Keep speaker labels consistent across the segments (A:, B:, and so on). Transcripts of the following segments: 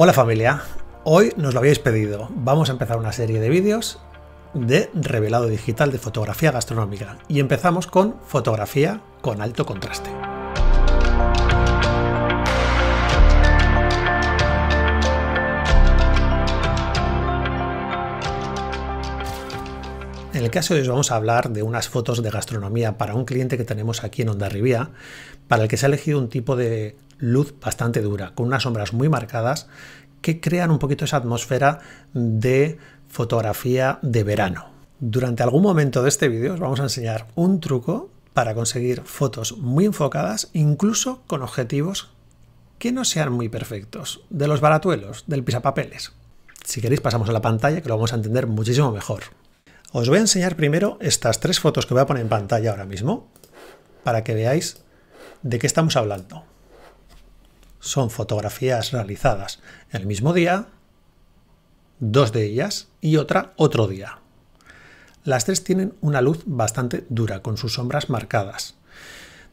A: Hola familia, hoy nos lo habíais pedido. Vamos a empezar una serie de vídeos de revelado digital de fotografía gastronómica y empezamos con fotografía con alto contraste. En el caso de hoy vamos a hablar de unas fotos de gastronomía para un cliente que tenemos aquí en Rivía para el que se ha elegido un tipo de luz bastante dura, con unas sombras muy marcadas que crean un poquito esa atmósfera de fotografía de verano. Durante algún momento de este vídeo os vamos a enseñar un truco para conseguir fotos muy enfocadas, incluso con objetivos que no sean muy perfectos, de los baratuelos, del pisapapeles. Si queréis pasamos a la pantalla que lo vamos a entender muchísimo mejor. Os voy a enseñar primero estas tres fotos que voy a poner en pantalla ahora mismo para que veáis de qué estamos hablando. Son fotografías realizadas el mismo día, dos de ellas y otra otro día. Las tres tienen una luz bastante dura, con sus sombras marcadas.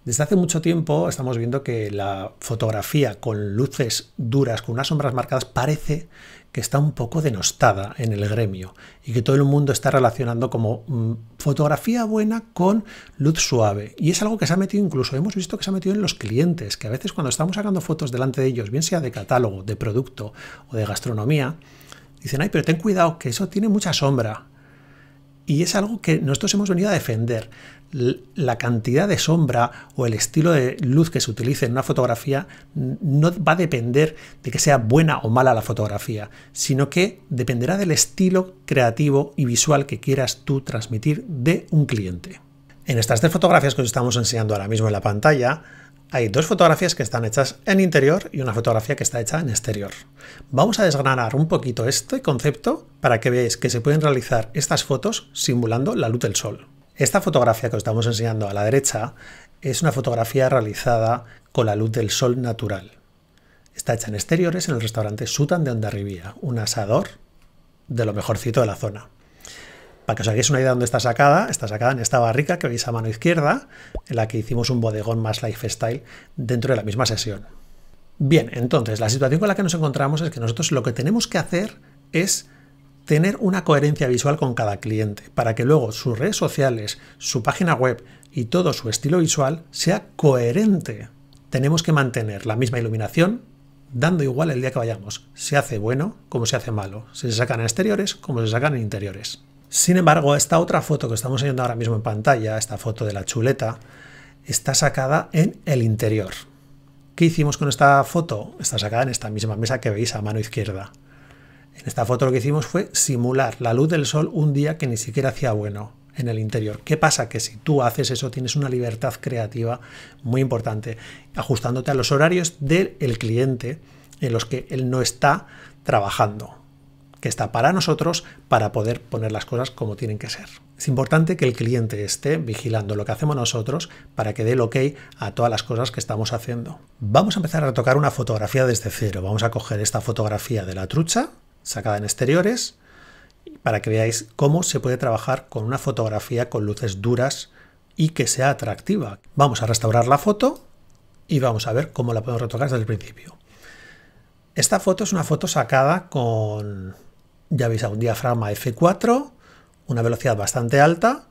A: Desde hace mucho tiempo estamos viendo que la fotografía con luces duras, con unas sombras marcadas, parece que está un poco denostada en el gremio y que todo el mundo está relacionando como mm, fotografía buena con luz suave. Y es algo que se ha metido incluso, hemos visto que se ha metido en los clientes, que a veces cuando estamos sacando fotos delante de ellos, bien sea de catálogo, de producto o de gastronomía, dicen, ay, pero ten cuidado, que eso tiene mucha sombra. Y es algo que nosotros hemos venido a defender. La cantidad de sombra o el estilo de luz que se utilice en una fotografía no va a depender de que sea buena o mala la fotografía, sino que dependerá del estilo creativo y visual que quieras tú transmitir de un cliente. En estas tres fotografías que os estamos enseñando ahora mismo en la pantalla, hay dos fotografías que están hechas en interior y una fotografía que está hecha en exterior. Vamos a desgranar un poquito este concepto para que veáis que se pueden realizar estas fotos simulando la luz del sol. Esta fotografía que os estamos enseñando a la derecha es una fotografía realizada con la luz del sol natural. Está hecha en exteriores en el restaurante Sutan de Ondarribía, un asador de lo mejorcito de la zona. Para que os hagáis una idea de dónde está sacada, está sacada en esta barrica que veis a mano izquierda, en la que hicimos un bodegón más lifestyle dentro de la misma sesión. Bien, entonces la situación con la que nos encontramos es que nosotros lo que tenemos que hacer es tener una coherencia visual con cada cliente, para que luego sus redes sociales, su página web y todo su estilo visual sea coherente. Tenemos que mantener la misma iluminación, dando igual el día que vayamos. Se hace bueno como se hace malo. Si se sacan exteriores como se sacan en interiores. Sin embargo, esta otra foto que estamos viendo ahora mismo en pantalla, esta foto de la chuleta, está sacada en el interior. ¿Qué hicimos con esta foto? Está sacada en esta misma mesa que veis a mano izquierda. En esta foto lo que hicimos fue simular la luz del sol un día que ni siquiera hacía bueno en el interior. ¿Qué pasa? Que si tú haces eso tienes una libertad creativa muy importante, ajustándote a los horarios del cliente en los que él no está trabajando que está para nosotros para poder poner las cosas como tienen que ser. Es importante que el cliente esté vigilando lo que hacemos nosotros para que dé el ok a todas las cosas que estamos haciendo. Vamos a empezar a retocar una fotografía desde cero. Vamos a coger esta fotografía de la trucha, sacada en exteriores, para que veáis cómo se puede trabajar con una fotografía con luces duras y que sea atractiva. Vamos a restaurar la foto y vamos a ver cómo la podemos retocar desde el principio. Esta foto es una foto sacada con ya veis a un diafragma F4, una velocidad bastante alta.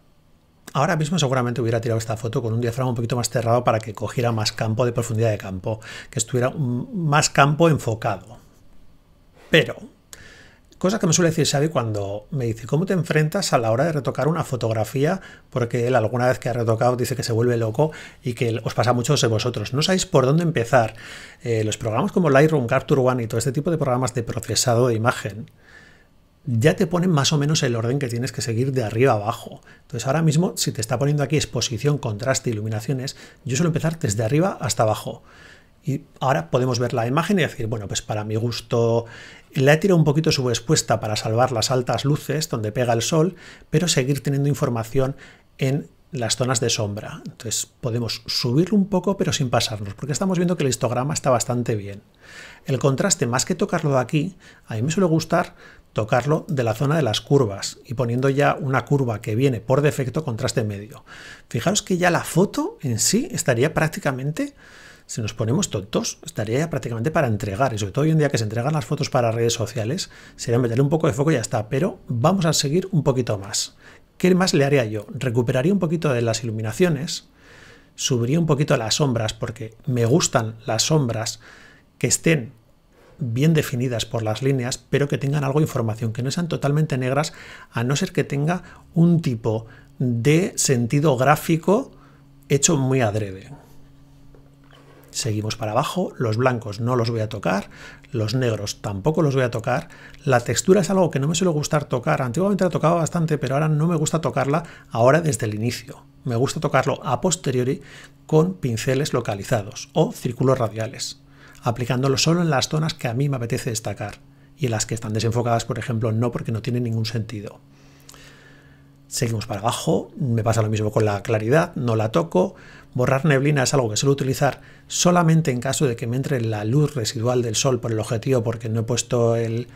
A: Ahora mismo seguramente hubiera tirado esta foto con un diafragma un poquito más cerrado para que cogiera más campo de profundidad de campo, que estuviera más campo enfocado. Pero, cosa que me suele decir Xavi cuando me dice, ¿cómo te enfrentas a la hora de retocar una fotografía? Porque él alguna vez que ha retocado dice que se vuelve loco y que os pasa a de vosotros. No sabéis por dónde empezar. Eh, los programas como Lightroom, Capture One y todo este tipo de programas de procesado de imagen ya te ponen más o menos el orden que tienes que seguir de arriba a abajo. Entonces ahora mismo, si te está poniendo aquí exposición, contraste, iluminaciones, yo suelo empezar desde arriba hasta abajo. Y ahora podemos ver la imagen y decir, bueno, pues para mi gusto le he tirado un poquito subexpuesta para salvar las altas luces donde pega el sol, pero seguir teniendo información en las zonas de sombra. Entonces podemos subirlo un poco pero sin pasarnos, porque estamos viendo que el histograma está bastante bien. El contraste, más que tocarlo de aquí, a mí me suele gustar tocarlo de la zona de las curvas y poniendo ya una curva que viene por defecto contraste medio. Fijaros que ya la foto en sí estaría prácticamente, si nos ponemos tontos, estaría ya prácticamente para entregar. Y sobre todo hoy en día que se entregan las fotos para redes sociales, sería meterle un poco de foco y ya está. Pero vamos a seguir un poquito más. ¿Qué más le haría yo? Recuperaría un poquito de las iluminaciones, subiría un poquito las sombras porque me gustan las sombras que estén bien definidas por las líneas, pero que tengan algo de información, que no sean totalmente negras, a no ser que tenga un tipo de sentido gráfico hecho muy adrede. Seguimos para abajo, los blancos no los voy a tocar, los negros tampoco los voy a tocar, la textura es algo que no me suele gustar tocar, antiguamente la tocaba bastante, pero ahora no me gusta tocarla ahora desde el inicio, me gusta tocarlo a posteriori con pinceles localizados o círculos radiales aplicándolo solo en las zonas que a mí me apetece destacar y en las que están desenfocadas, por ejemplo, no porque no tiene ningún sentido. Seguimos para abajo, me pasa lo mismo con la claridad, no la toco. Borrar neblina es algo que suelo utilizar solamente en caso de que me entre la luz residual del sol por el objetivo porque no he puesto el,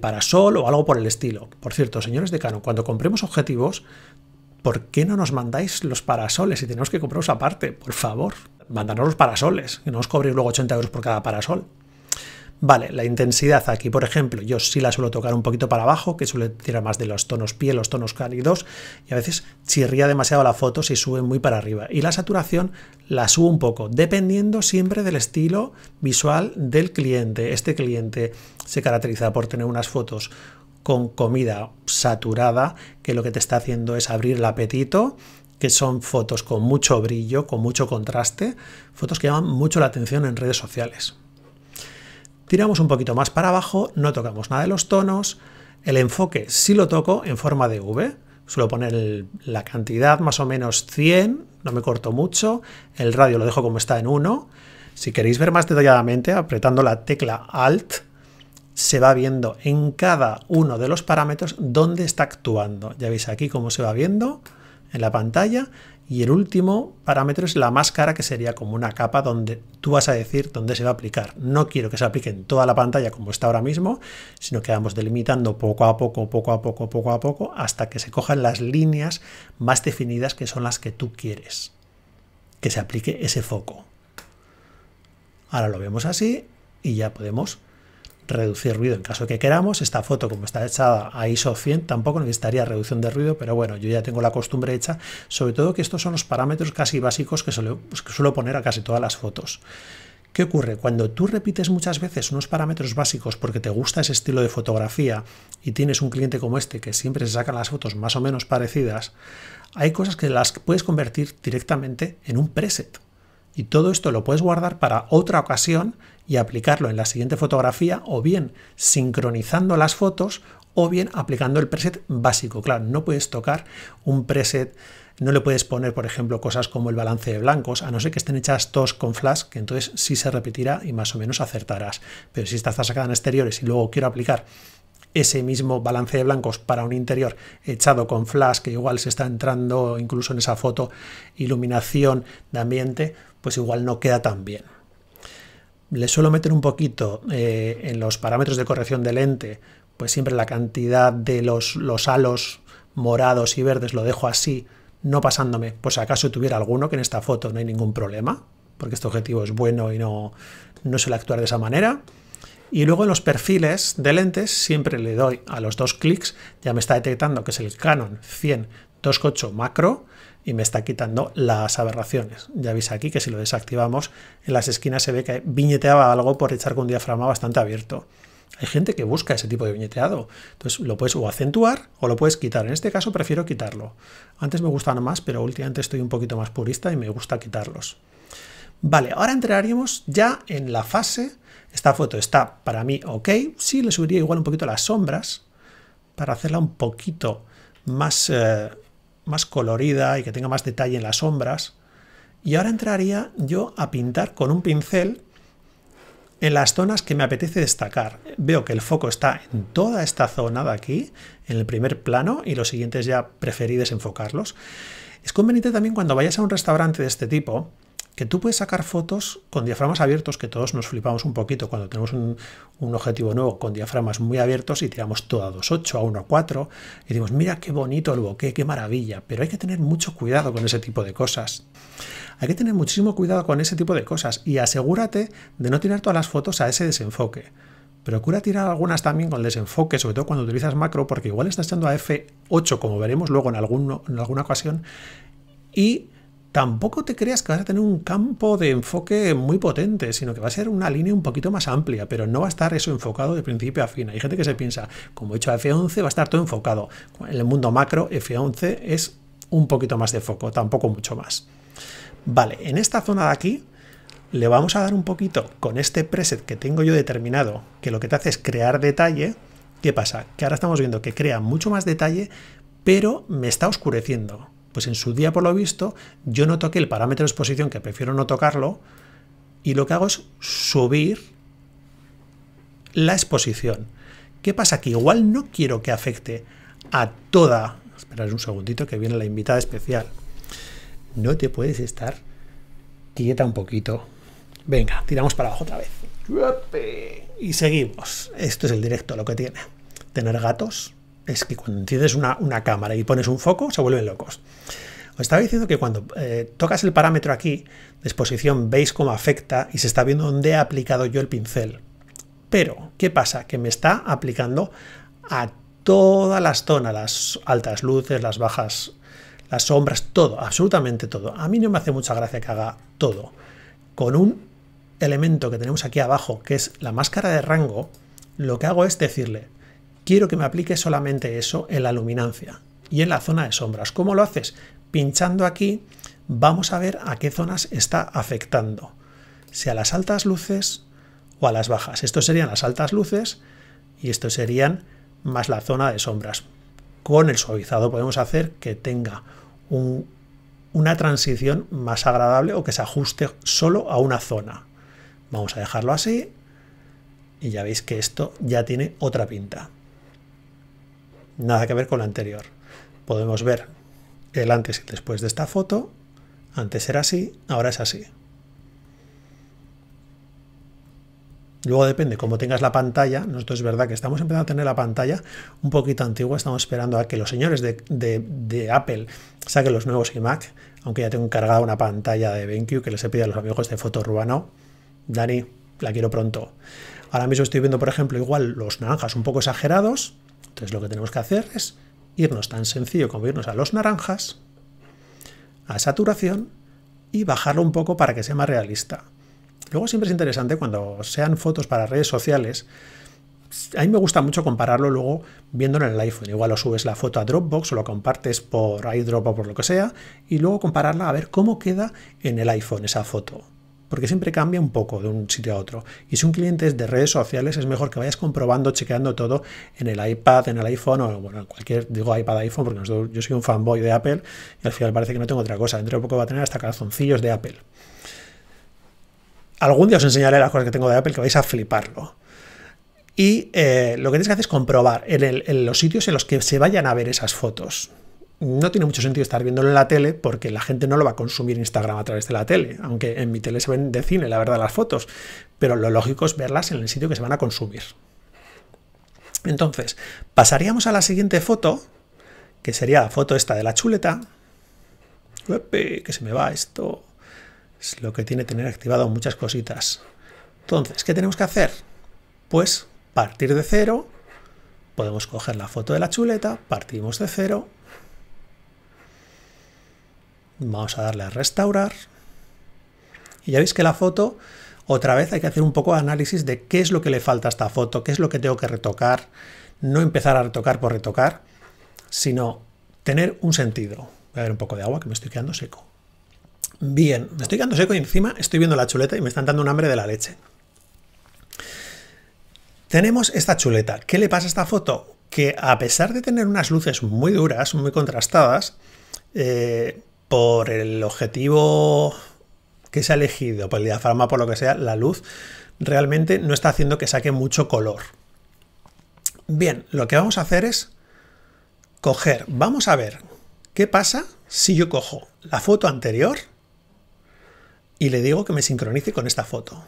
A: parasol o algo por el estilo. Por cierto, señores de Canon, cuando compremos objetivos, ¿por qué no nos mandáis los parasoles si tenemos que compraros aparte? Por favor, mandarnos los parasoles, que no os cobréis luego 80 euros por cada parasol. Vale, la intensidad aquí, por ejemplo, yo sí la suelo tocar un poquito para abajo, que suele tirar más de los tonos piel, los tonos cálidos, y a veces chirría demasiado la foto si sube muy para arriba. Y la saturación la subo un poco, dependiendo siempre del estilo visual del cliente. Este cliente se caracteriza por tener unas fotos con comida saturada, que lo que te está haciendo es abrir el apetito que son fotos con mucho brillo, con mucho contraste, fotos que llaman mucho la atención en redes sociales. Tiramos un poquito más para abajo, no tocamos nada de los tonos, el enfoque sí lo toco en forma de V, suelo poner la cantidad más o menos 100, no me corto mucho, el radio lo dejo como está en 1, si queréis ver más detalladamente, apretando la tecla Alt, se va viendo en cada uno de los parámetros dónde está actuando. Ya veis aquí cómo se va viendo, en la pantalla y el último parámetro es la máscara, que sería como una capa donde tú vas a decir dónde se va a aplicar. No quiero que se aplique en toda la pantalla como está ahora mismo, sino que vamos delimitando poco a poco, poco a poco, poco a poco, hasta que se cojan las líneas más definidas que son las que tú quieres que se aplique ese foco. Ahora lo vemos así y ya podemos reducir ruido en caso que queramos. Esta foto, como está hecha a ISO 100, tampoco necesitaría reducción de ruido, pero bueno, yo ya tengo la costumbre hecha, sobre todo que estos son los parámetros casi básicos que suelo, que suelo poner a casi todas las fotos. ¿Qué ocurre? Cuando tú repites muchas veces unos parámetros básicos porque te gusta ese estilo de fotografía y tienes un cliente como este que siempre se sacan las fotos más o menos parecidas, hay cosas que las puedes convertir directamente en un preset. Y todo esto lo puedes guardar para otra ocasión y aplicarlo en la siguiente fotografía o bien sincronizando las fotos o bien aplicando el preset básico. Claro, no puedes tocar un preset, no le puedes poner, por ejemplo, cosas como el balance de blancos, a no ser que estén hechas todos con flash, que entonces sí se repetirá y más o menos acertarás. Pero si está sacada en exteriores y luego quiero aplicar ese mismo balance de blancos para un interior echado con flash, que igual se está entrando incluso en esa foto, iluminación de ambiente, pues igual no queda tan bien le suelo meter un poquito eh, en los parámetros de corrección de lente, pues siempre la cantidad de los, los halos morados y verdes lo dejo así, no pasándome, pues acaso tuviera alguno, que en esta foto no hay ningún problema, porque este objetivo es bueno y no, no suele actuar de esa manera. Y luego en los perfiles de lentes siempre le doy a los dos clics, ya me está detectando que es el Canon 100 2.8 macro, y me está quitando las aberraciones. Ya veis aquí que si lo desactivamos, en las esquinas se ve que viñeteaba algo por echar con un diafragma bastante abierto. Hay gente que busca ese tipo de viñeteado. Entonces lo puedes o acentuar o lo puedes quitar. En este caso prefiero quitarlo. Antes me gustaban más, pero últimamente estoy un poquito más purista y me gusta quitarlos. Vale, ahora entraríamos ya en la fase. Esta foto está para mí ok. Sí, le subiría igual un poquito las sombras para hacerla un poquito más eh, más colorida y que tenga más detalle en las sombras. Y ahora entraría yo a pintar con un pincel en las zonas que me apetece destacar. Veo que el foco está en toda esta zona de aquí, en el primer plano, y los siguientes ya preferí desenfocarlos. Es conveniente también cuando vayas a un restaurante de este tipo, que tú puedes sacar fotos con diafragmas abiertos, que todos nos flipamos un poquito cuando tenemos un, objetivo nuevo con diafragmas muy abiertos y tiramos todo a 2.8, a 1.4 y decimos, mira qué bonito el bokeh, qué maravilla, pero hay que tener mucho cuidado con ese tipo de cosas. Hay que tener muchísimo cuidado con ese tipo de cosas y asegúrate de no tirar todas las fotos a ese desenfoque. Procura tirar algunas también con desenfoque, sobre todo cuando utilizas macro, porque igual estás echando a F8, como veremos luego en, en alguna ocasión, y tampoco te creas que vas a tener un campo de enfoque muy potente, sino que va a ser una línea un poquito más amplia, pero no va a estar eso enfocado de principio a fin. Hay gente que se piensa, como he hecho F11, va a estar todo enfocado. En el mundo macro, F11 es un poquito más de foco, tampoco mucho más. Vale, en esta zona de aquí le vamos a dar un poquito con este preset que tengo yo determinado, que lo que te hace es crear detalle. ¿Qué pasa? Que ahora estamos viendo que crea mucho más detalle, pero me está oscureciendo. Pues en su día, por lo visto, yo no toqué el parámetro de exposición, que prefiero no tocarlo, y lo que hago es subir la exposición. ¿Qué pasa? Que igual no quiero que afecte a toda... Esperad un segundito que viene la invitada especial. No te puedes estar quieta un poquito. Venga, tiramos para abajo otra vez. Y seguimos. Esto es el directo, lo que tiene. Tener gatos es que cuando tienes una, cámara y pones un foco, se vuelven locos. Os estaba diciendo que cuando eh, tocas el parámetro aquí, de exposición, veis cómo afecta y se está viendo dónde he aplicado yo el pincel. Pero, ¿qué pasa? Que me está aplicando a todas las zonas, las altas luces, las bajas, las sombras, todo, absolutamente todo. A mí no me hace mucha gracia que haga todo. Con un elemento que tenemos aquí abajo, que es la máscara de rango, lo que hago es decirle, quiero que me aplique solamente eso en la luminancia y en la zona de sombras. ¿Cómo lo haces? Pinchando aquí vamos a ver a qué zonas está afectando. Si a las altas luces o a las bajas. Estos serían las altas luces y estos serían más la zona de sombras. Con el suavizado podemos hacer que tenga una transición más agradable o que se ajuste solo a una zona. Vamos a dejarlo así y ya veis que esto ya tiene otra pinta nada que ver con la anterior. Podemos ver el antes y después de esta foto. Antes era así, ahora es así. Luego depende cómo tengas la pantalla. Nosotros es verdad que estamos empezando a tener la pantalla un poquito antigua. Estamos esperando a que los señores de, Apple saquen los nuevos iMac. Aunque ya tengo cargada una pantalla de BenQ que les he pedido a los amigos de Foto Dani, la quiero pronto. Ahora mismo estoy viendo, por ejemplo, igual los naranjas un poco exagerados. Entonces lo que tenemos que hacer es irnos tan sencillo como irnos a los naranjas, a saturación y bajarlo un poco para que sea más realista. Luego siempre es interesante cuando sean fotos para redes sociales, a mí me gusta mucho compararlo luego viéndolo en el iPhone. Igual lo subes la foto a Dropbox o lo compartes por iDrop o por lo que sea y luego compararla a ver cómo queda en el iPhone esa foto porque siempre cambia un poco de un sitio a otro. Y si un cliente es de redes sociales, es mejor que vayas comprobando, chequeando todo en el iPad, en el iPhone o en cualquier, digo iPad, iPhone, porque yo soy un fanboy de Apple y al final parece que no tengo otra cosa. Dentro de poco va a tener hasta calzoncillos de Apple. Algún día os enseñaré las cosas que tengo de Apple que vais a fliparlo. Y eh, lo que tienes que hacer es comprobar en los sitios en los que se vayan a ver esas fotos no tiene mucho sentido estar viéndolo en la tele porque la gente no lo va a consumir Instagram a través de la tele, aunque en mi tele se ven de cine, la verdad, las fotos, pero lo lógico es verlas en el sitio que se van a consumir. Entonces, pasaríamos a la siguiente foto, que sería la foto esta de la chuleta. que se me va esto. Es lo que tiene tener activado muchas cositas. Entonces, ¿qué tenemos que hacer? Pues partir de cero. Podemos coger la foto de la chuleta, partimos de cero Vamos a darle a restaurar. Y ya veis que la foto, otra vez hay que hacer un poco de análisis de qué es lo que le falta a esta foto, qué es lo que tengo que retocar. No empezar a retocar por retocar, sino tener un sentido. Voy a ver un poco de agua que me estoy quedando seco. Bien, me estoy quedando seco y encima estoy viendo la chuleta y me están dando un hambre de la leche. Tenemos esta chuleta. ¿Qué le pasa a esta foto? Que a pesar de tener unas luces muy duras, muy contrastadas, eh, por el objetivo que se ha elegido, por el diafragma, por lo que sea, la luz, realmente no está haciendo que saque mucho color. Bien, lo que vamos a hacer es coger, vamos a ver qué pasa si yo cojo la foto anterior y le digo que me sincronice con esta foto.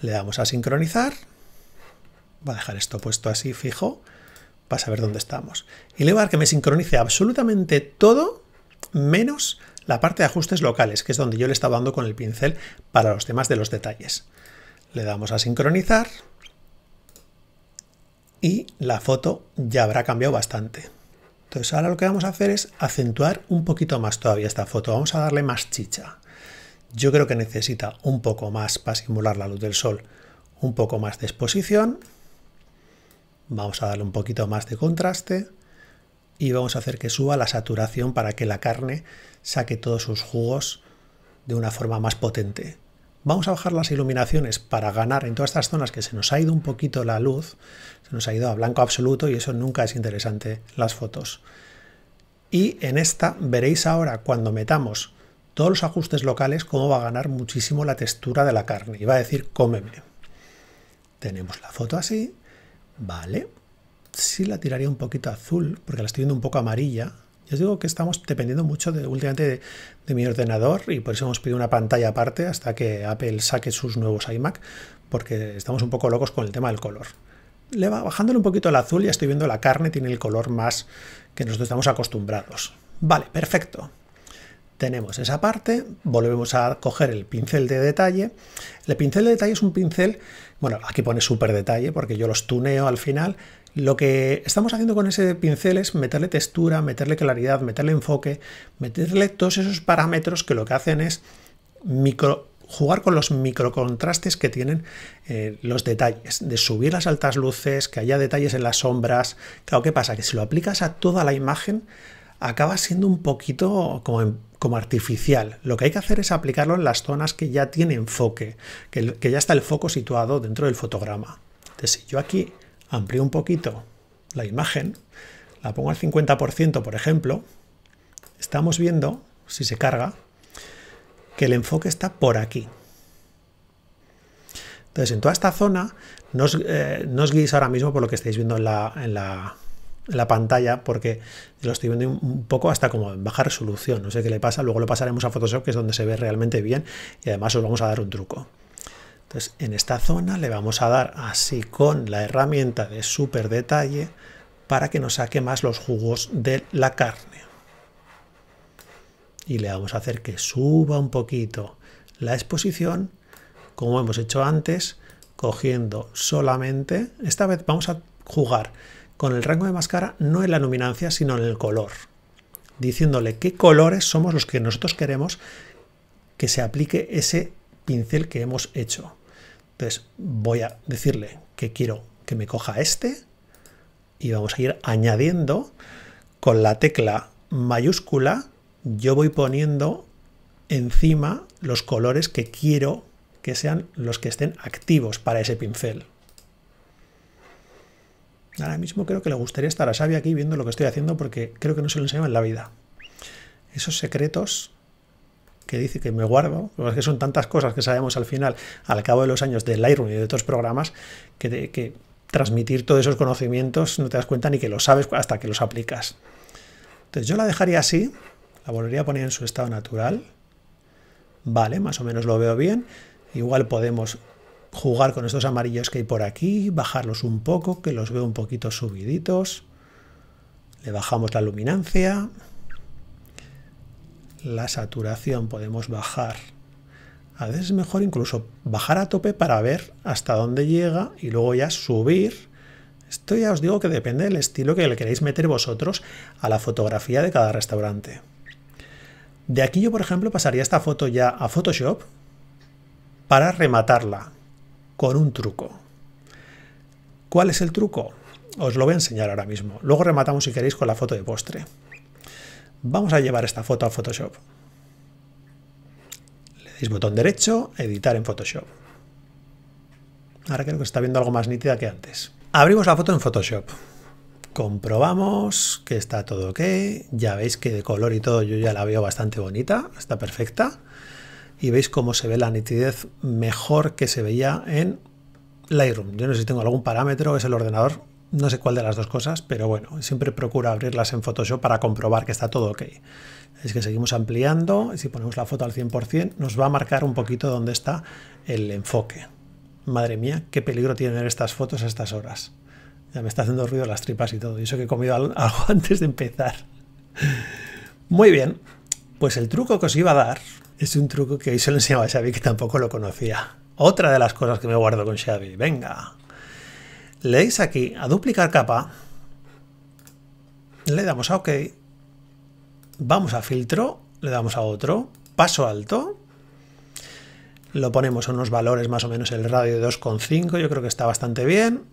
A: Le damos a sincronizar, va a dejar esto puesto así fijo, para saber dónde estamos. Y le voy a dar que me sincronice absolutamente todo menos la parte de ajustes locales, que es donde yo le estaba dando con el pincel para los temas de los detalles. Le damos a sincronizar y la foto ya habrá cambiado bastante. Entonces ahora lo que vamos a hacer es acentuar un poquito más todavía esta foto, vamos a darle más chicha. Yo creo que necesita un poco más para simular la luz del sol, un poco más de exposición. Vamos a darle un poquito más de contraste y vamos a hacer que suba la saturación para que la carne saque todos sus jugos de una forma más potente. Vamos a bajar las iluminaciones para ganar en todas estas zonas que se nos ha ido un poquito la luz, se nos ha ido a blanco absoluto y eso nunca es interesante las fotos. Y en esta veréis ahora cuando metamos todos los ajustes locales cómo va a ganar muchísimo la textura de la carne y va a decir cómeme. Tenemos la foto así, vale sí la tiraría un poquito azul, porque la estoy viendo un poco amarilla. Ya os digo que estamos dependiendo mucho últimamente de, mi ordenador y por eso hemos pedido una pantalla aparte hasta que Apple saque sus nuevos iMac, porque estamos un poco locos con el tema del color. Le va bajándole un poquito el azul, ya estoy viendo la carne, tiene el color más que nosotros estamos acostumbrados. Vale, perfecto tenemos esa parte, volvemos a coger el pincel de detalle. El pincel de detalle es un pincel, bueno, aquí pone súper detalle porque yo los tuneo al final. Lo que estamos haciendo con ese pincel es meterle textura, meterle claridad, meterle enfoque, meterle todos esos parámetros que lo que hacen es jugar con los microcontrastes que tienen eh, los detalles, de subir las altas luces, que haya detalles en las sombras. Claro, ¿qué pasa? Que si lo aplicas a toda la imagen, acaba siendo un poquito como, como, artificial. Lo que hay que hacer es aplicarlo en las zonas que ya tiene enfoque, que, que ya está el foco situado dentro del fotograma. Entonces, si yo aquí amplío un poquito la imagen, la pongo al 50%, por ejemplo, estamos viendo, si se carga, que el enfoque está por aquí. Entonces, en toda esta zona, no os, eh, ahora mismo por lo que estáis viendo en la la pantalla porque lo estoy viendo un poco hasta como en baja resolución, no sé qué le pasa, luego lo pasaremos a Photoshop que es donde se ve realmente bien y además os vamos a dar un truco. Entonces en esta zona le vamos a dar así con la herramienta de super detalle para que nos saque más los jugos de la carne. Y le vamos a hacer que suba un poquito la exposición, como hemos hecho antes, cogiendo solamente, esta vez vamos a jugar con el rango de máscara no en la luminancia, sino en el color, diciéndole qué colores somos los que nosotros queremos que se aplique ese pincel que hemos hecho. Entonces voy a decirle que quiero que me coja este y vamos a ir añadiendo con la tecla mayúscula yo voy poniendo encima los colores que quiero que sean los que estén activos para ese pincel. Ahora mismo creo que le gustaría estar a Sabia aquí viendo lo que estoy haciendo porque creo que no se lo enseñan en la vida. Esos secretos que dice que me guardo, que son tantas cosas que sabemos al final, al cabo de los años de Lightroom y de otros programas, que, que transmitir todos esos conocimientos no te das cuenta ni que los sabes hasta que los aplicas. Entonces yo la dejaría así, la volvería a poner en su estado natural. Vale, más o menos lo veo bien. Igual podemos jugar con estos amarillos que hay por aquí, bajarlos un poco, que los veo un poquito subiditos. Le bajamos la luminancia. La saturación podemos bajar. A veces es mejor incluso bajar a tope para ver hasta dónde llega y luego ya subir. Esto ya os digo que depende del estilo que le queréis meter vosotros a la fotografía de cada restaurante. De aquí yo, por ejemplo, pasaría esta foto ya a Photoshop para rematarla con un truco. ¿Cuál es el truco? Os lo voy a enseñar ahora mismo. Luego rematamos si queréis con la foto de postre. Vamos a llevar esta foto a Photoshop. Le dais botón derecho, editar en Photoshop. Ahora creo que está viendo algo más nítida que antes. Abrimos la foto en Photoshop. Comprobamos que está todo ok. Ya veis que de color y todo yo ya la veo bastante bonita. Está perfecta y veis cómo se ve la nitidez mejor que se veía en Lightroom. Yo no sé si tengo algún parámetro, es el ordenador, no sé cuál de las dos cosas, pero bueno, siempre procuro abrirlas en Photoshop para comprobar que está todo ok. Es que seguimos ampliando, y si ponemos la foto al 100%, nos va a marcar un poquito dónde está el enfoque. Madre mía, qué peligro tienen estas fotos a estas horas. Ya me está haciendo ruido las tripas y todo, y eso que he comido algo antes de empezar. Muy bien, pues el truco que os iba a dar es un truco que hoy se lo enseñaba a Xavi que tampoco lo conocía. Otra de las cosas que me guardo con Xavi. Venga. Le aquí a duplicar capa. Le damos a OK. Vamos a filtro. Le damos a otro. Paso alto. Lo ponemos a unos valores más o menos el radio de 2,5. Yo creo que está bastante bien.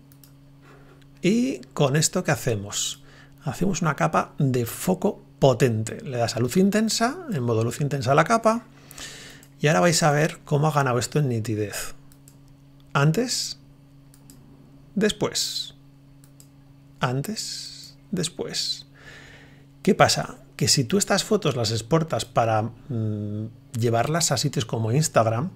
A: Y con esto, ¿qué hacemos? Hacemos una capa de foco potente. Le das a luz intensa, en modo luz intensa la capa y ahora vais a ver cómo ha ganado esto en nitidez. Antes, después. Antes, después. ¿Qué pasa? Que si tú estas fotos las exportas para mm, llevarlas a sitios como Instagram,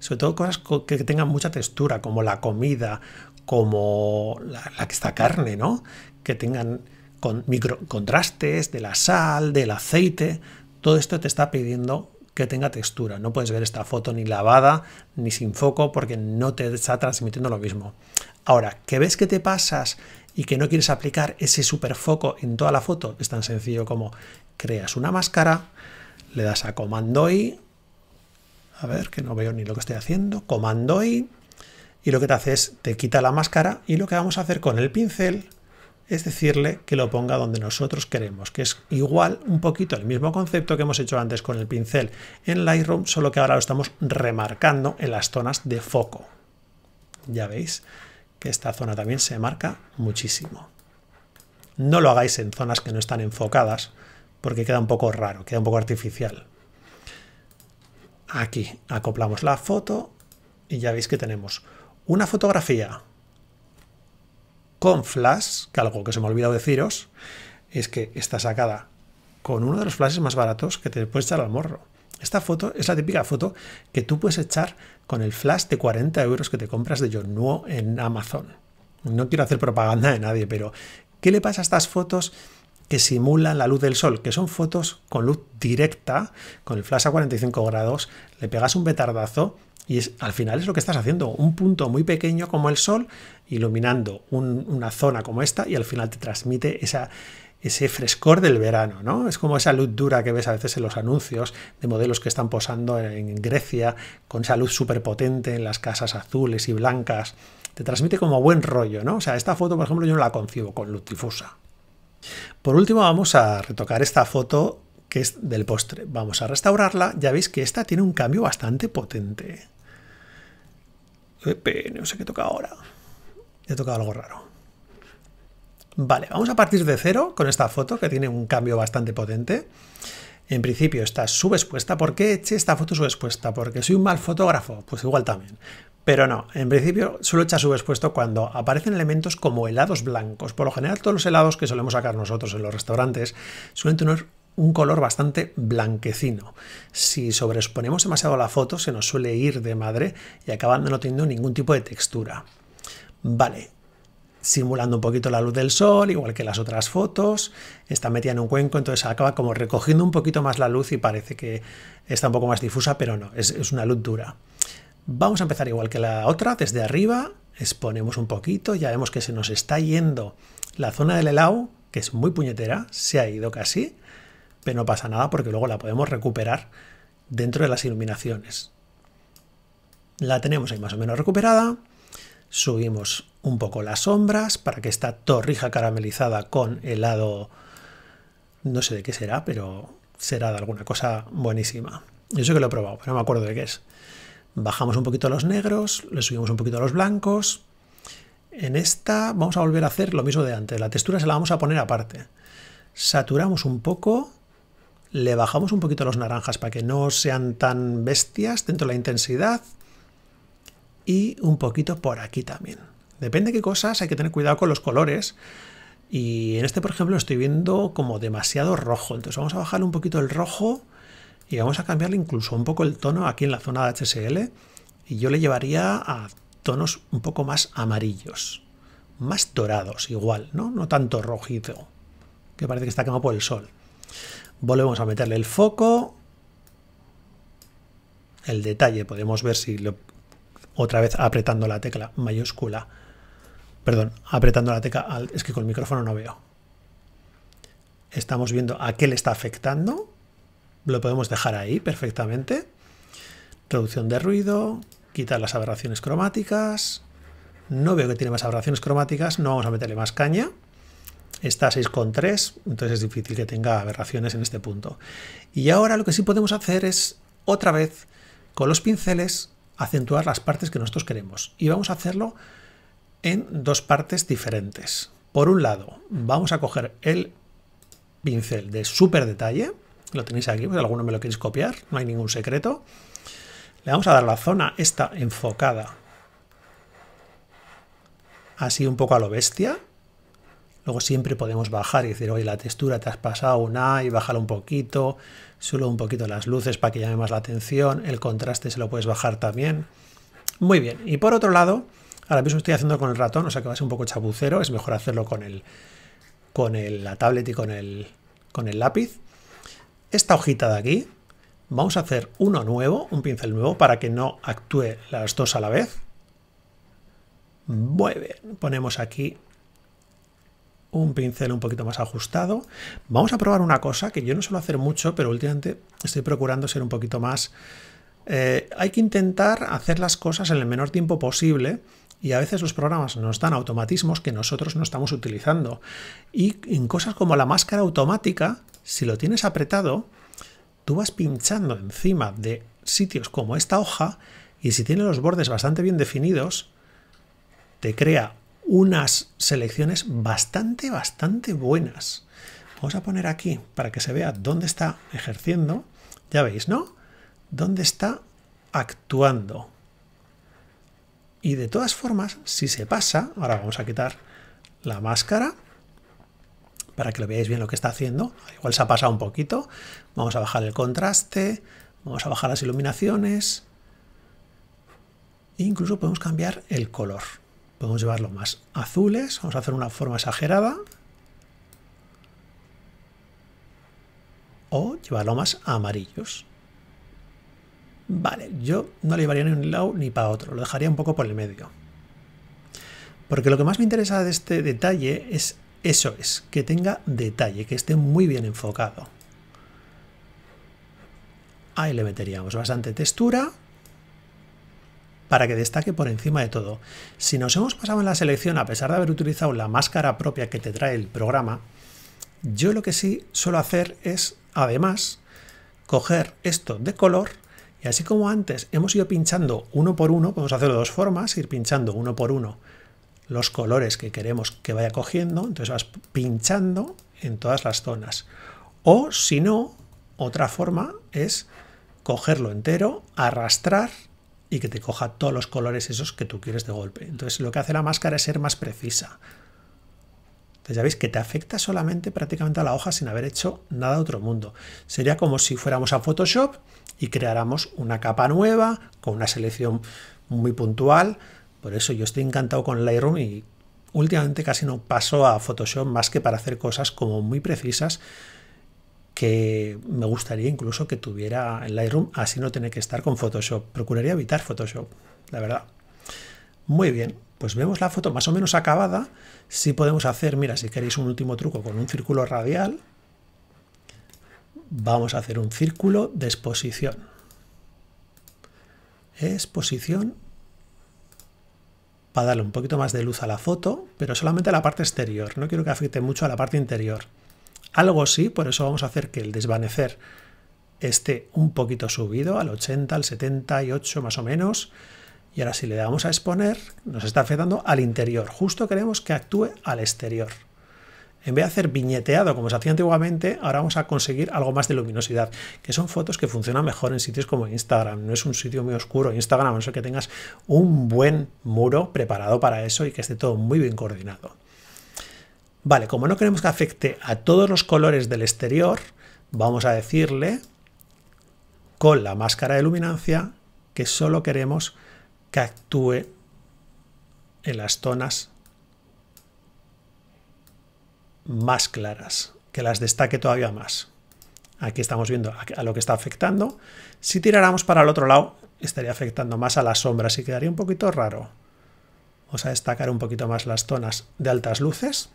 A: sobre todo cosas que tengan mucha textura, como la comida, como la, que está carne, ¿no? Que tengan con micro contrastes de la sal, del aceite, todo esto te está pidiendo que tenga textura. No puedes ver esta foto ni lavada ni sin foco porque no te está transmitiendo lo mismo. Ahora, que ves que te pasas y que no quieres aplicar ese superfoco en toda la foto, es tan sencillo como creas una máscara, le das a comando y, a ver, que no veo ni lo que estoy haciendo, comando y, y lo que te hace es te quita la máscara y lo que vamos a hacer con el pincel es decirle que lo ponga donde nosotros queremos, que es igual un poquito el mismo concepto que hemos hecho antes con el pincel en Lightroom, solo que ahora lo estamos remarcando en las zonas de foco. Ya veis que esta zona también se marca muchísimo. No lo hagáis en zonas que no están enfocadas, porque queda un poco raro, queda un poco artificial. Aquí acoplamos la foto y ya veis que tenemos una fotografía con flash, que algo que se me ha olvidado deciros, es que está sacada con uno de los flashes más baratos que te puedes echar al morro. Esta foto es la típica foto que tú puedes echar con el flash de 40 euros que te compras de John en Amazon. No quiero hacer propaganda de nadie, pero ¿qué le pasa a estas fotos que simulan la luz del sol? Que son fotos con luz directa, con el flash a 45 grados, le pegas un petardazo y al final es lo que estás haciendo, un punto muy pequeño como el Sol, iluminando una zona como esta y al final te transmite esa, ese frescor del verano, ¿no? Es como esa luz dura que ves a veces en los anuncios de modelos que están posando en Grecia, con esa luz súper potente en las casas azules y blancas. Te transmite como buen rollo, ¿no? O sea, esta foto, por ejemplo, yo no la concibo con luz difusa. Por último, vamos a retocar esta foto que es del postre. Vamos a restaurarla. Ya veis que esta tiene un cambio bastante potente pene! no sé qué toca ahora. Ya tocado algo raro. Vale, vamos a partir de cero con esta foto que tiene un cambio bastante potente. En principio está subexpuesta. ¿Por qué eché esta foto subexpuesta? Porque soy un mal fotógrafo. Pues igual también. Pero no, en principio solo echa subexpuesto cuando aparecen elementos como helados blancos. Por lo general, todos los helados que solemos sacar nosotros en los restaurantes suelen tener un color bastante blanquecino. Si sobresponemos demasiado la foto se nos suele ir de madre y acabando no teniendo ningún tipo de textura. Vale, simulando un poquito la luz del sol, igual que las otras fotos, está metida en un cuenco, entonces acaba como recogiendo un poquito más la luz y parece que está un poco más difusa, pero no, es, es una luz dura. Vamos a empezar igual que la otra, desde arriba, exponemos un poquito, ya vemos que se nos está yendo la zona del helado, que es muy puñetera, se ha ido casi, pero no pasa nada porque luego la podemos recuperar dentro de las iluminaciones. La tenemos ahí más o menos recuperada. Subimos un poco las sombras para que esta torrija caramelizada con helado, no sé de qué será, pero será de alguna cosa buenísima. Yo sé que lo he probado, pero no me acuerdo de qué es. Bajamos un poquito los negros, le subimos un poquito los blancos. En esta vamos a volver a hacer lo mismo de antes. La textura se la vamos a poner aparte. Saturamos un poco le bajamos un poquito los naranjas para que no sean tan bestias dentro de la intensidad y un poquito por aquí también. Depende de qué cosas, hay que tener cuidado con los colores. Y en este, por ejemplo, estoy viendo como demasiado rojo. Entonces vamos a bajar un poquito el rojo y vamos a cambiarle incluso un poco el tono aquí en la zona de HSL. Y yo le llevaría a tonos un poco más amarillos. Más dorados igual, ¿no? No tanto rojizo, que parece que está quemado por el sol. Volvemos a meterle el foco. El detalle, podemos ver si otra vez apretando la tecla mayúscula. Perdón, apretando la tecla es que con el micrófono no veo. Estamos viendo a qué le está afectando. Lo podemos dejar ahí perfectamente. Reducción de ruido, quitar las aberraciones cromáticas. No veo que tiene más aberraciones cromáticas, no vamos a meterle más caña está a 6,3, entonces es difícil que tenga aberraciones en este punto. Y ahora lo que sí podemos hacer es, otra vez, con los pinceles, acentuar las partes que nosotros queremos. Y vamos a hacerlo en dos partes diferentes. Por un lado, vamos a coger el pincel de súper detalle, lo tenéis aquí, pues alguno me lo queréis copiar, no hay ningún secreto. Le vamos a dar la zona esta enfocada, así un poco a lo bestia, Luego siempre podemos bajar y decir, hoy la textura te has pasado una y bájala un poquito, solo un poquito las luces para que llame más la atención, el contraste se lo puedes bajar también. Muy bien, y por otro lado, ahora mismo estoy haciendo con el ratón, o sea que va a ser un poco chapucero, es mejor hacerlo con, el, con la tablet y con el, con el lápiz. Esta hojita de aquí, vamos a hacer uno nuevo, un pincel nuevo, para que no actúe las dos a la vez. Muy bien, ponemos aquí un pincel un poquito más ajustado. Vamos a probar una cosa que yo no suelo hacer mucho, pero últimamente estoy procurando ser un poquito más... Eh, hay que intentar hacer las cosas en el menor tiempo posible y a veces los programas nos dan automatismos que nosotros no estamos utilizando. Y en cosas como la máscara automática, si lo tienes apretado, tú vas pinchando encima de sitios como esta hoja y si tiene los bordes bastante bien definidos, te crea unas selecciones bastante, bastante buenas. Vamos a poner aquí para que se vea dónde está ejerciendo. Ya veis, ¿no? Dónde está actuando. Y de todas formas, si se pasa, ahora vamos a quitar la máscara para que lo veáis bien lo que está haciendo. Igual se ha pasado un poquito. Vamos a bajar el contraste, vamos a bajar las iluminaciones. E incluso podemos cambiar el color. Podemos llevarlo más azules. Vamos a hacer una forma exagerada. O llevarlo más amarillos. Vale, yo no lo llevaría ni un lado ni para otro. Lo dejaría un poco por el medio. Porque lo que más me interesa de este detalle es eso es, que tenga detalle, que esté muy bien enfocado. Ahí le meteríamos bastante textura para que destaque por encima de todo. Si nos hemos pasado en la selección, a pesar de haber utilizado la máscara propia que te trae el programa, yo lo que sí suelo hacer es, además, coger esto de color y así como antes hemos ido pinchando uno por uno, podemos hacerlo de dos formas, ir pinchando uno por uno los colores que queremos que vaya cogiendo, entonces vas pinchando en todas las zonas. O si no, otra forma es cogerlo entero, arrastrar y que te coja todos los colores esos que tú quieres de golpe. Entonces lo que hace la máscara es ser más precisa. Entonces ya veis que te afecta solamente prácticamente a la hoja sin haber hecho nada de otro mundo. Sería como si fuéramos a Photoshop y creáramos una capa nueva con una selección muy puntual. Por eso yo estoy encantado con Lightroom y últimamente casi no paso a Photoshop más que para hacer cosas como muy precisas que me gustaría incluso que tuviera en Lightroom, así no tener que estar con Photoshop. Procuraría evitar Photoshop, la verdad. Muy bien, pues vemos la foto más o menos acabada. Si podemos hacer, mira, si queréis un último truco con un círculo radial, vamos a hacer un círculo de exposición. Exposición para darle un poquito más de luz a la foto, pero solamente a la parte exterior. No quiero que afecte mucho a la parte interior. Algo sí, por eso vamos a hacer que el desvanecer esté un poquito subido, al 80, al 78 más o menos. Y ahora si le damos a exponer, nos está afectando al interior. Justo queremos que actúe al exterior. En vez de hacer viñeteado como se hacía antiguamente, ahora vamos a conseguir algo más de luminosidad, que son fotos que funcionan mejor en sitios como Instagram. No es un sitio muy oscuro Instagram, a no que tengas un buen muro preparado para eso y que esté todo muy bien coordinado. Vale, como no queremos que afecte a todos los colores del exterior, vamos a decirle con la máscara de luminancia que solo queremos que actúe en las zonas más claras, que las destaque todavía más. Aquí estamos viendo a lo que está afectando. Si tiráramos para el otro lado, estaría afectando más a las sombras y quedaría un poquito raro. Vamos a destacar un poquito más las zonas de altas luces.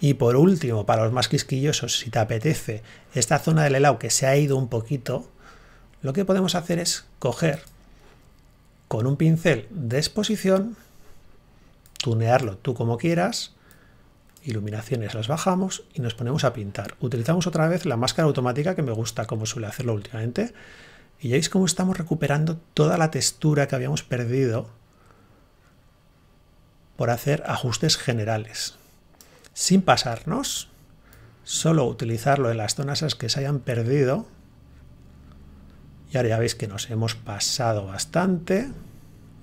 A: Y por último, para los más quisquillosos, si te apetece esta zona del helado que se ha ido un poquito, lo que podemos hacer es coger con un pincel de exposición, tunearlo tú como quieras, iluminaciones las bajamos y nos ponemos a pintar. Utilizamos otra vez la máscara automática que me gusta como suele hacerlo últimamente. Y ya veis cómo estamos recuperando toda la textura que habíamos perdido por hacer ajustes generales sin pasarnos, solo utilizarlo en las zonas las que se hayan perdido. Y ahora ya veis que nos hemos pasado bastante.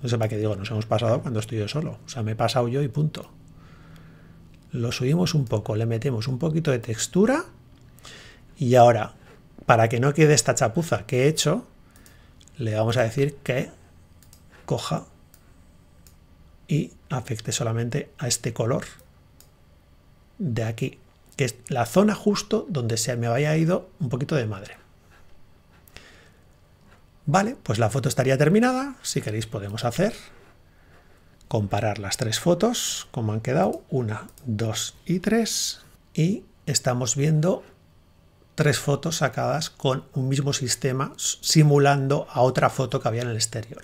A: No sé para qué digo, nos hemos pasado cuando estoy yo solo. O sea, me he pasado yo y punto. Lo subimos un poco, le metemos un poquito de textura. Y ahora, para que no quede esta chapuza que he hecho, le vamos a decir que coja y afecte solamente a este color de aquí, que es la zona justo donde se me había ido un poquito de madre. Vale, pues la foto estaría terminada. Si queréis podemos hacer comparar las tres fotos, como han quedado, una, dos y tres. Y estamos viendo tres fotos sacadas con un mismo sistema simulando a otra foto que había en el exterior.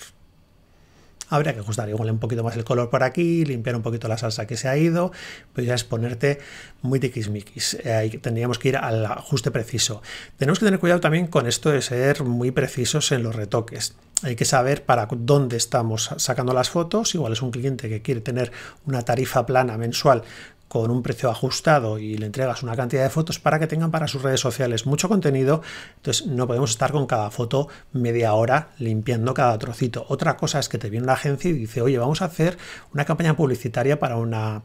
A: Habría que ajustar igual un poquito más el color por aquí, limpiar un poquito la salsa que se ha ido, pues ya es ponerte muy tiquismiquis. Eh, ahí tendríamos que ir al ajuste preciso. Tenemos que tener cuidado también con esto de ser muy precisos en los retoques. Hay que saber para dónde estamos sacando las fotos. Igual es un cliente que quiere tener una tarifa plana mensual con un precio ajustado y le entregas una cantidad de fotos para que tengan para sus redes sociales mucho contenido, entonces no podemos estar con cada foto media hora limpiando cada trocito. Otra cosa es que te viene una agencia y dice, oye, vamos a hacer una campaña publicitaria para una,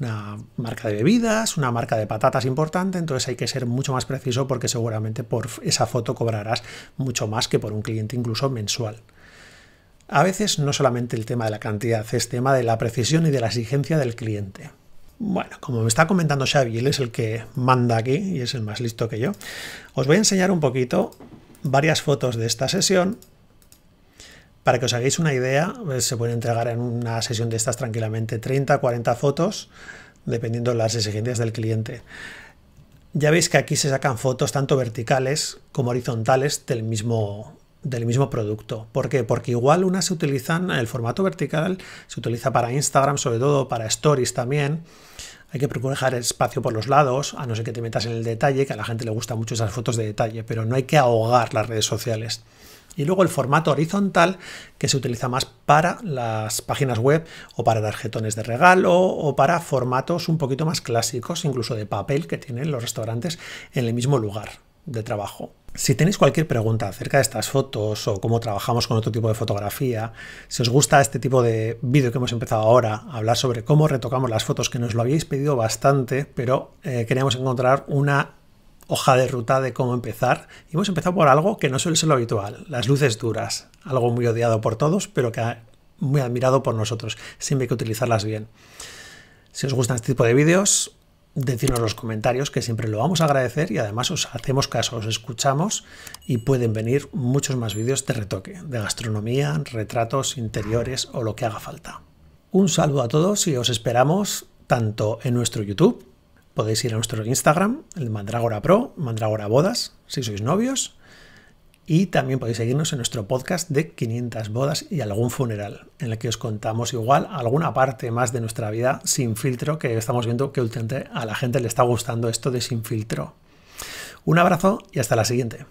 A: una marca de bebidas, una marca de patatas importante, entonces hay que ser mucho más preciso porque seguramente por esa foto cobrarás mucho más que por un cliente incluso mensual. A veces no solamente el tema de la cantidad, es tema de la precisión y de la exigencia del cliente. Bueno, como me está comentando Xavi, él es el que manda aquí y es el más listo que yo, os voy a enseñar un poquito varias fotos de esta sesión para que os hagáis una idea, se puede entregar en una sesión de estas tranquilamente 30, 40 fotos, dependiendo de las exigencias del cliente. Ya veis que aquí se sacan fotos tanto verticales como horizontales del mismo, del mismo producto. ¿Por qué? Porque igual unas se utilizan, el formato vertical se utiliza para Instagram, sobre todo para stories también. Hay que procurar dejar espacio por los lados, a no ser que te metas en el detalle, que a la gente le gusta mucho esas fotos de detalle, pero no hay que ahogar las redes sociales. Y luego el formato horizontal, que se utiliza más para las páginas web o para tarjetones de regalo o para formatos un poquito más clásicos, incluso de papel que tienen los restaurantes en el mismo lugar de trabajo. Si tenéis cualquier pregunta acerca de estas fotos o cómo trabajamos con otro tipo de fotografía, si os gusta este tipo de vídeo que hemos empezado ahora, hablar sobre cómo retocamos las fotos, que nos lo habíais pedido bastante, pero eh, queríamos encontrar una hoja de ruta de cómo empezar. Y hemos empezado por algo que no suele ser lo habitual, las luces duras, algo muy odiado por todos, pero que ha, muy admirado por nosotros. Siempre hay que utilizarlas bien. Si os gustan este tipo de vídeos, decirnos los comentarios, que siempre lo vamos a agradecer y además os hacemos caso, os escuchamos y pueden venir muchos más vídeos de retoque, de gastronomía, retratos, interiores o lo que haga falta. Un saludo a todos y os esperamos tanto en nuestro YouTube, podéis ir a nuestro Instagram, el Mandragora Pro, Mandragora Bodas, si sois novios, y también podéis seguirnos en nuestro podcast de 500 bodas y algún funeral, en el que os contamos igual alguna parte más de nuestra vida sin filtro, que estamos viendo que últimamente a la gente le está gustando esto de sin filtro. Un abrazo y hasta la siguiente.